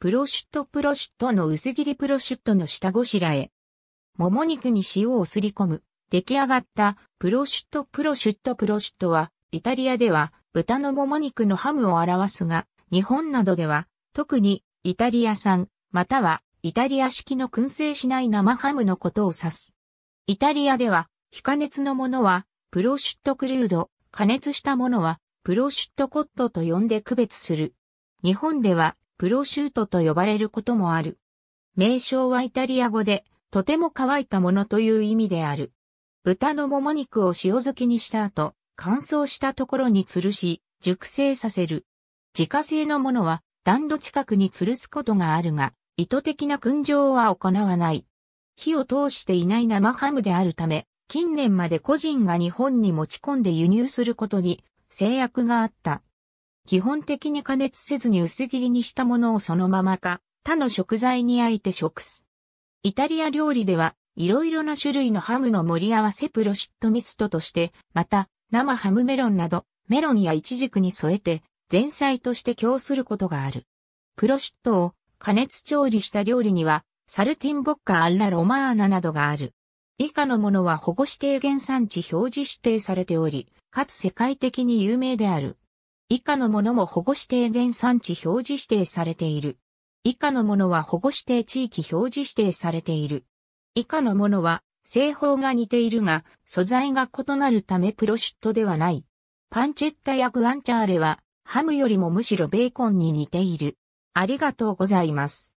プロシュットプロシュットの薄切りプロシュットの下ごしらえ。もも肉に塩をすり込む。出来上がったプロシュットプロシュットプロシュットは、イタリアでは豚のもも肉のハムを表すが、日本などでは特にイタリア産、またはイタリア式の燻製しない生ハムのことを指す。イタリアでは、非加熱のものは、プロシュットクルード、加熱したものは、プロシュットコットと呼んで区別する。日本では、プロシュートと呼ばれることもある。名称はイタリア語で、とても乾いたものという意味である。豚のもも肉を塩漬けにした後、乾燥したところに吊るし、熟成させる。自家製のものは暖炉近くに吊るすことがあるが、意図的な燻蒸は行わない。火を通していない生ハムであるため、近年まで個人が日本に持ち込んで輸入することに制約があった。基本的に加熱せずに薄切りにしたものをそのままか、他の食材に焼いて食す。イタリア料理では、いろいろな種類のハムの盛り合わせプロシットミストとして、また、生ハムメロンなど、メロンやイチジクに添えて、前菜として供することがある。プロシットを加熱調理した料理には、サルティンボッカ・アンラ・ロマーナなどがある。以下のものは保護指定原産地表示指定されており、かつ世界的に有名である。以下のものも保護指定原産地表示指定されている。以下のものは保護指定地域表示指定されている。以下のものは製法が似ているが、素材が異なるためプロシュットではない。パンチェッタやグアンチャーレは、ハムよりもむしろベーコンに似ている。ありがとうございます。